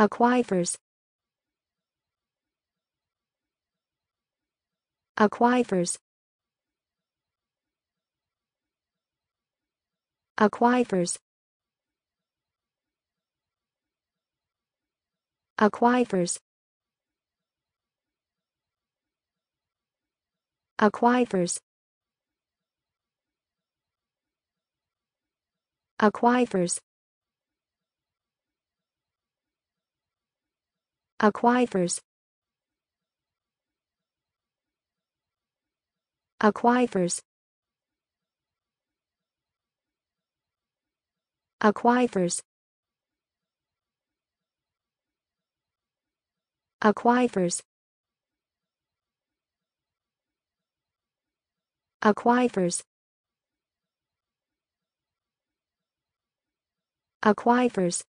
aquifers aquifers aquifers aquifers aquifers aquifers aquifers aquifers aquifers aquifers aquifers aquifers